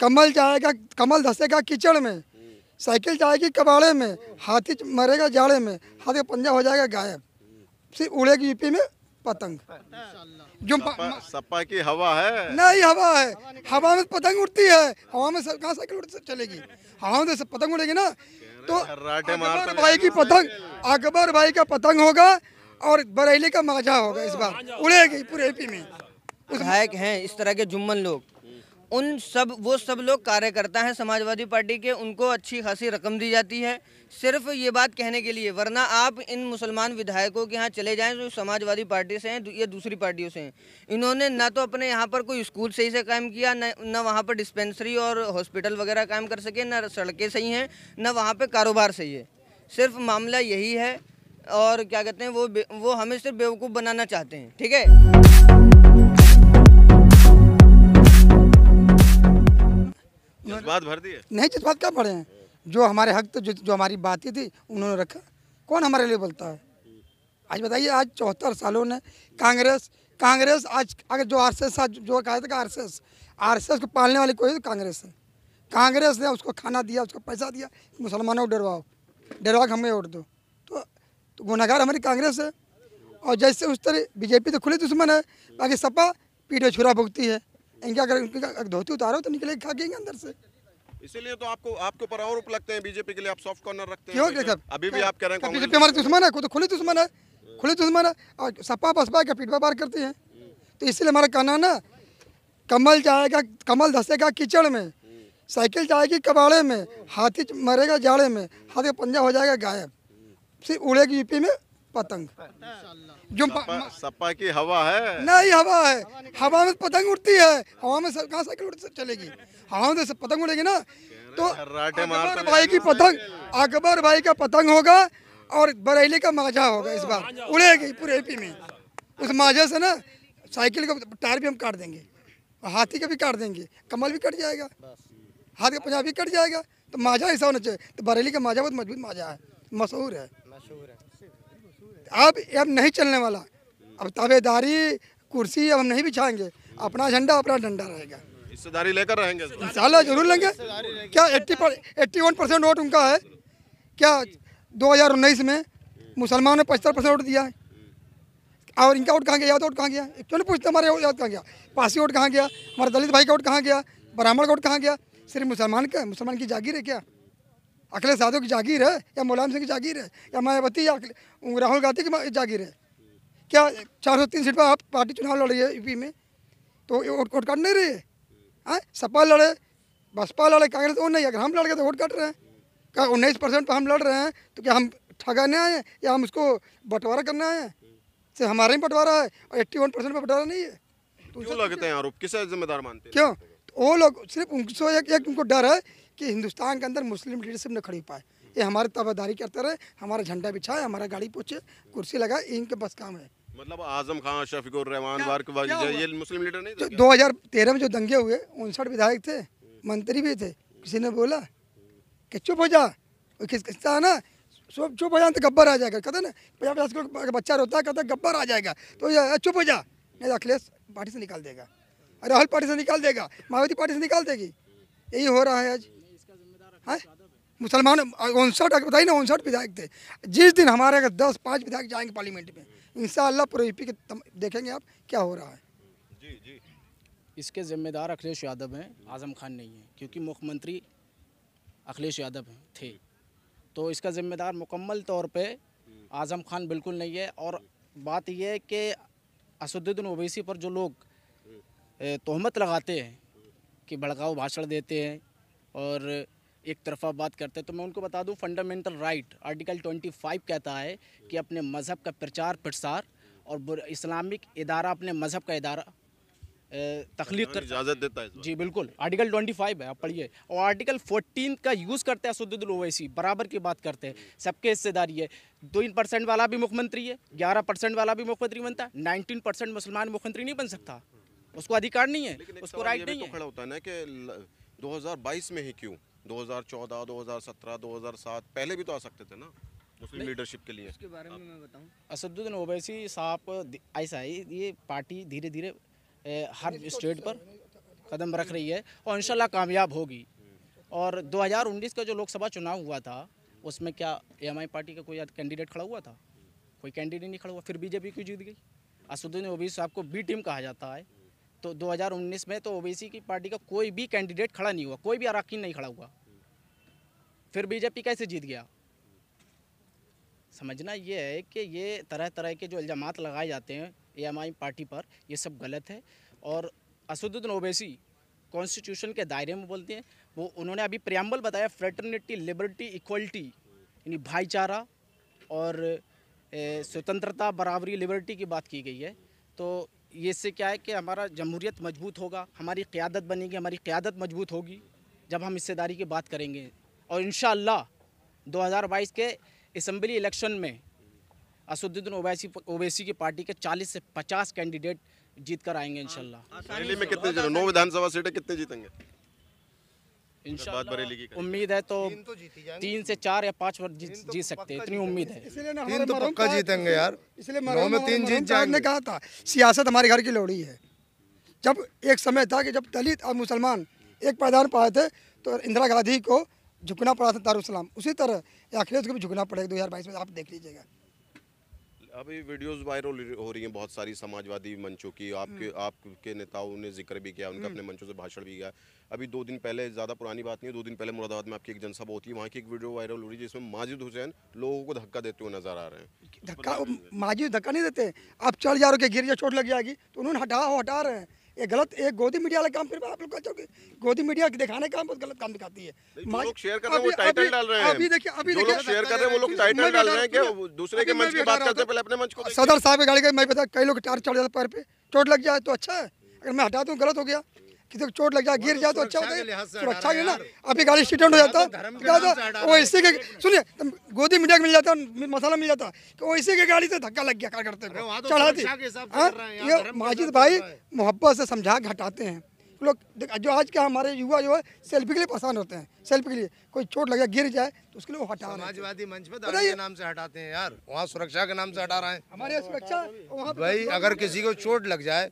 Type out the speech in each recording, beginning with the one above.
कमल जाएगा कमल धसेगा कीचड़ में साइकिल जाएगी कबाड़े में हाथी मरेगा जाड़े में हाथी पंजा हो जाएगा गायब सिर्फ उड़ेगी यूपी में पतंग जो सपा की हवा है नहीं हवा है हवा में पतंग उड़ती है हवा में कहाँ साइकिल उड़ चलेगी हवा में तो पतंग उड़ेगी ना तो अकबर भाई की पतंग अकबर भाई का पतंग होगा और बरेली का माझा होगा इस बार उड़ेगी पूरे यूपी में विधायक हैं इस तरह के जुम्मन लोग उन सब वो सब लोग कार्यकर्ता हैं समाजवादी पार्टी के उनको अच्छी खासी रकम दी जाती है सिर्फ ये बात कहने के लिए वरना आप इन मुसलमान विधायकों के यहाँ चले जाएं जो समाजवादी पार्टी से हैं या दूसरी पार्टियों से हैं इन्होंने ना तो अपने यहाँ पर कोई स्कूल सही से कायम किया ना, वहाँ पर डिस्पेंसरी और हॉस्पिटल वगैरह कायम कर सके ना सड़कें सही हैं ना वहाँ पर कारोबार सही है सिर्फ मामला यही है और क्या कहते हैं वो वो हमें सिर्फ बेवकूफ़ बनाना चाहते हैं ठीक है जज्बात भर दिए नहीं जज्बात क्या भरे हैं जो हमारे हक तो जो, जो हमारी बातें थी उन्होंने रखा कौन हमारे लिए बोलता है आज बताइए आज चौहत्तर सालों ने कांग्रेस कांग्रेस आज अगर जो आर एस जो कहा था आर एस आर एस को पालने वाली कोई तो कांग्रेस है कांग्रेस ने उसको खाना दिया उसको पैसा दिया मुसलमानों को डरवाओ डरवा हमें वोट दो तो, तो गुनागार हमारी कांग्रेस है और जैसे उस तरह बीजेपी तो खुली दुश्मन है बाकी सपा पीठ छुरा भुगती है इनके अगर इनकी धोती उतारो तो निकले खा गएंगे अंदर से इसीलिए तो आपको आपके ऊपर आरोप लगते हैं बीजेपी के लिए आप सॉफ्ट कॉर्नर रखते हैं क्यों सर अभी भी आप कह रहे हैं बीजेपी हमारे दुश्मन है कोई तो खुले दुश्मन है खुले दुश्मन है और सपा बसपा के पीठ बार करते हैं तो इसीलिए हमारा कहना ना कमल जाएगा कमल धसेगा कीचड़ में साइकिल जाएगी कबाड़े में हाथी मरेगा जाड़े में हाथी पंजा हो जाएगा गायब सिर्फ उड़ेगी यूपी में पतंग जो सपा, की हवा है नहीं हवा है हवा में पतंग उड़ती है हवा में कहाँ साइकिल चलेगी हवा में तो पतंग उड़ेगी ना तो अकबर भाई की पतंग अकबर भाई का पतंग होगा और बरेली का माझा होगा इस बार उड़ेगी पूरे एपी में उस माझे से ना साइकिल का टायर भी हम काट देंगे हाथी का भी काट देंगे कमल भी कट जाएगा हाथी का पंजाबी कट जाएगा तो माझा ऐसा होना चाहिए तो बरेली का माझा बहुत मजबूत माझा है मशहूर है अब अब नहीं चलने वाला अब तबेदारी कुर्सी अब हम नहीं बिछाएंगे अपना झंडा अपना डंडा रहेगा हिस्सेदारी लेकर रहेंगे इंशाल्लाह जरूर लेंगे क्या एट्टी पर एट्टी वन परसेंट वोट उनका है क्या दो हज़ार उन्नीस में मुसलमानों ने पचहत्तर परसेंट वोट दिया है और इनका वोट कहाँ गया यादव वोट कहाँ गया क्यों नहीं पूछते हमारे याद कहाँ गया पासी वोट कहाँ गया हमारे दलित भाई का वोट कहाँ गया ब्राह्मण का वोट कहाँ गया सिर्फ मुसलमान का मुसलमान की जागीर है क्या अखिलेश यादव की जागीर है या मुलायम सिंह की जागीर है या मायावती या राहुल गांधी की जागीर है क्या चार सौ तीन सीट पर आप पार्टी चुनाव लड़ रही है यूपी में तो वोट वोट काट नहीं रही है हाँ सपा लड़े बसपा लड़े कांग्रेस वो नहीं अगर हम लड़ गए तो वोट काट रहे हैं क्या उन्नीस परसेंट पर हम लड़ रहे हैं तो क्या हम ठगाने आए हैं या हम उसको बंटवारा करने आए हैं से हमारे ही बंटवारा है और एट्टी वन परसेंट पर बंटवारा नहीं है तो क्यों लगते हैं आरोप किसे जिम्मेदार मानते हैं क्यों तो वो लोग सिर्फ उनको एक, एक उनको डर है कि हिंदुस्तान के अंदर मुस्लिम लीडरशिप न खड़ी पाए ये हमारे तबादारी करते रहे हमारा झंडा बिछाए हमारा गाड़ी पूछे कुर्सी लगाए इनके बस काम है मतलब आजम खान शफिकुर रहमान ये मुस्लिम लीडर नहीं दो हजार तेरह में जो दंगे हुए उनसठ विधायक थे मंत्री भी थे किसी ने बोला कि चुप हो जा किस किसका ना सब चुप हो जाए तो गब्बर आ जाएगा कहते ना पचास पचास करोड़ बच्चा रोता है कहता गब्बर आ जाएगा तो चुप हो जा नहीं तो अखिलेश पार्टी से निकाल देगा अरे पार्टी से निकाल देगा मायावती पार्टी से निकाल देगी यही हो रहा है आज है मुसलमान उनसठ बताइए ना उनसठ विधायक थे जिस दिन हमारे अगर दस पाँच विधायक जाएंगे पार्लियामेंट में इन पूरे के देखेंगे आप क्या हो रहा है जी जी इसके जिम्मेदार अखिलेश यादव हैं आजम खान नहीं है क्योंकि मुख्यमंत्री अखिलेश यादव हैं थे तो इसका जिम्मेदार मुकम्मल तौर पे आजम खान बिल्कुल नहीं है और बात यह है कि असदुद्दीन ओवैसी पर जो लोग तोहमत लगाते हैं कि भड़काऊ भाषण देते हैं और एक तरफा बात करते हैं तो मैं उनको बता दूं फंडामेंटल राइट आर्टिकल 25 कहता है कि अपने मज़हब का प्रचार प्रसार और इस्लामिक इदारा अपने मज़हब का इदारा तखलीक कर इजाज़त देता है जी बिल्कुल आर्टिकल 25 है आप पढ़िए और आर्टिकल 14 का यूज़ करते हैं असदुल ओवैसी बराबर की बात करते हैं सबके हिस्सेदारी है तीन परसेंट वाला भी मुख्यमंत्री है ग्यारह परसेंट वाला भी मुख्यमंत्री बनता है नाइनटीन परसेंट मुसलमान मुख्यमंत्री नहीं बन सकता उसको अधिकार नहीं है उसको राइट नहीं तो है खड़ा होता है ना कि दो में ही क्यों 2014, 2017, 2007 पहले भी तो आ सकते थे ना मुस्लिम लीडरशिप के लिए इसके बारे में मैं बताऊं असदुद्दीन ओवैसी साहब ऐसा ही ये पार्टी धीरे धीरे हर स्टेट पर कदम रख रही है और इन कामयाब होगी और 2019 का जो लोकसभा चुनाव हुआ था उसमें क्या एम पार्टी का कोई कैंडिडेट खड़ा हुआ था कोई कैंडिडेट नहीं खड़ा हुआ फिर बीजेपी क्यों जीत गई असदुद्दीन ओवैसी साहब को बी टीम कहा जाता है तो 2019 में तो ओबीसी की पार्टी का कोई भी कैंडिडेट खड़ा नहीं हुआ कोई भी अराकिन नहीं खड़ा हुआ फिर बीजेपी कैसे जीत गया समझना ये है कि ये तरह तरह के जो इल्ज़ाम लगाए जाते हैं ए पार्टी पर ये सब गलत है और असदुद्दीन ओबेसी कॉन्स्टिट्यूशन के दायरे में बोलते हैं वो उन्होंने अभी प्रियम्बल बताया फ्रेटर्निटी लिबर्टी इक्वलिटी यानी भाईचारा और स्वतंत्रता बराबरी लिबर्टी की बात की गई है तो ये इससे क्या है कि हमारा जमहूरियत मजबूत होगा हमारी क़्यादत बनेगी हमारी क़्यादत मजबूत होगी जब हम हिस्सेदारी की बात करेंगे और इन बाईस के इसम्बली इलेक्शन में असदुद्दीन ओवैसी ओवैसी की पार्टी के 40 से 50 कैंडिडेट जीत कर आएंगे इन हाँ, हाँ। में कितने नौ विधानसभा सीटें कितने जीतेंगे इंशाल्लाह उम्मीद है तो तीन तो से चार या पाँच बार जीत सकते इतनी उम्मीद है तीन तो पक्का तो जीतेंगे यार इसलिए तीन जीत जाएंगे कहा था सियासत हमारे घर की लोड़ी है जब एक समय था कि जब दलित और मुसलमान एक पायदान पाए थे तो इंदिरा गांधी को झुकना पड़ा था दारुसलाम उसी तरह अखिलेश को भी झुकना पड़ेगा दो हज़ार बाईस में आप देख लीजिएगा अभी वीडियोस वायरल हो रही हैं बहुत सारी समाजवादी मंचों की आपके हम्म। आपके नेताओं ने जिक्र भी किया उनका हम्म। अपने मंचों से भाषण भी किया अभी दो दिन पहले ज़्यादा पुरानी बात नहीं है दो दिन पहले मुरादाबाद में आपकी एक जनसभा होती है वहाँ की एक वीडियो वायरल हो रही है जिसमें माजिद हुसैन लोगों को धक्का देते हुए नजर आ रहे हैं धक्का माजिद धक्का नहीं देते आप चढ़ जा रहे गिर जा चोट लग जाएगी तो उन्होंने हटाओ हटा रहे हैं ये गलत एक गोदी मीडिया वाला काम फिर आप लोग कहोगे गोदी मीडिया दिखाने का बहुत गलत काम दिखाती है शेयर कर रहे हैं वो टाइटल डाल रहे हैं अभी देखिए अभी देखिए शेयर कर रहे हैं वो लोग टाइटल डाल रहे हैं दूसरे के मंच की बात करते तो पहले अपने मंच को सदर साहब की गाड़ी का मैं पता कई लोग टायर चढ़ जाते पैर पे चोट लग जाए तो अच्छा है अगर मैं हटा दूँ गलत हो गया किसी को चोट लग जाए गिर जाए तो अच्छा होता है सुरक्षा के ना अभी गाड़ी एक्सीडेंट हो जाता है वो इसी के सुनिए गोदी मीडिया मिल जाता मसाला मिल जाता तो वो इसी के गाड़ी से धक्का लग गया कार्यकर्ते को तो चढ़ाती हाँ? ये माजिद भाई मोहब्बत से समझा घटाते हैं लोग जो आज के हमारे युवा जो है सेल्फी के लिए परेशान होते हैं सेल्फी के लिए कोई चोट लगे गिर जाए तो उसके लिए वो हटा समाजवादी मंच पे के नाम से हटाते हैं यार वहाँ सुरक्षा के नाम से हटा रहे हैं हमारे सुरक्षा भाई तो- अगर किसी को चोट लग जाए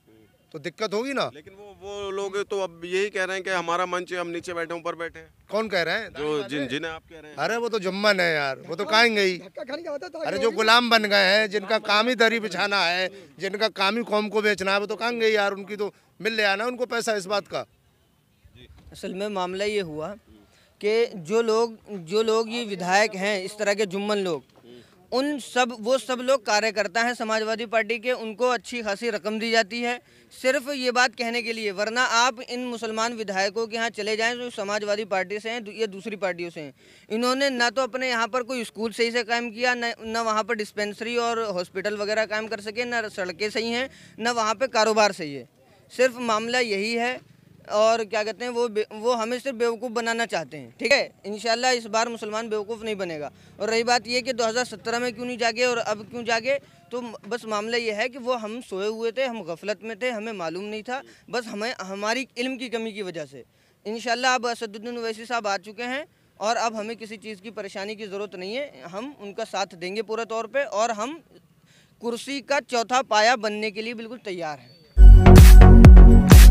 तो दिक्कत होगी ना लेकिन वो वो लोग तो अब यही कह रहे हैं कि हमारा मंच हम नीचे बैठे ऊपर बैठे कौन कह रहे हैं जो जिन जिन्हें आप कह रहे हैं अरे वो तो जुम्मन है यार वो तो कहेंगे ही तो अरे जो गुलाम बन गए हैं जिनका काम ही दरी बिछाना है जिनका काम ही कौम को बेचना है वो तो कहेंगे यार उनकी तो मिल ले आना उनको पैसा इस बात का असल में मामला ये हुआ कि जो लोग जो लोग ये विधायक हैं इस तरह के जुम्मन लोग उन सब वो सब लोग कार्यकर्ता हैं समाजवादी पार्टी के उनको अच्छी खासी रकम दी जाती है सिर्फ ये बात कहने के लिए वरना आप इन मुसलमान विधायकों के यहाँ चले जाएं जो समाजवादी पार्टी से हैं या दूसरी पार्टियों से हैं इन्होंने ना तो अपने यहाँ पर कोई स्कूल सही से कायम किया न ना वहाँ पर डिस्पेंसरी और हॉस्पिटल वगैरह कायम कर सके ना सड़कें सही हैं ना वहाँ पर कारोबार सही है सिर्फ मामला यही है और क्या कहते हैं वो वो हमें सिर्फ बेवकूफ़ बनाना चाहते हैं ठीक है इन इस बार मुसलमान बेवकूफ़ नहीं बनेगा और रही बात ये कि 2017 में क्यों नहीं जागे और अब क्यों जागे तो बस मामला ये है कि वो हम सोए हुए थे हम गफलत में थे हमें मालूम नहीं था बस हमें हमारी इल्म की कमी की वजह से इन अब असदुद्दीन वैसी साहब आ चुके हैं और अब हमें किसी चीज़ की परेशानी की ज़रूरत नहीं है हम उनका साथ देंगे पूरे तौर पर और हम कुर्सी का चौथा पाया बनने के लिए बिल्कुल तैयार हैं